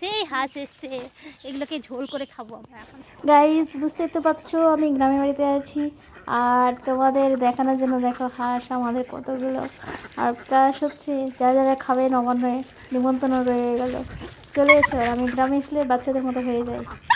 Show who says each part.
Speaker 1: সেই হাঁস এসছে এগুলোকে ঝোল করে খাবো আমরা এখন
Speaker 2: গাইজ বুঝতে তো পারছো আমি গ্রামের বাড়িতে আছি আর তোমাদের দেখানোর জন্য দেখো হাঁস আমাদের কতগুলো আর প্লাস হচ্ছে যারা যারা খাবে নবান্নে নিমন্ত্রণ রয়ে গেল চলে এসো আর আমি গ্রামে আসলে বাচ্চাদের মতো হয়ে যাই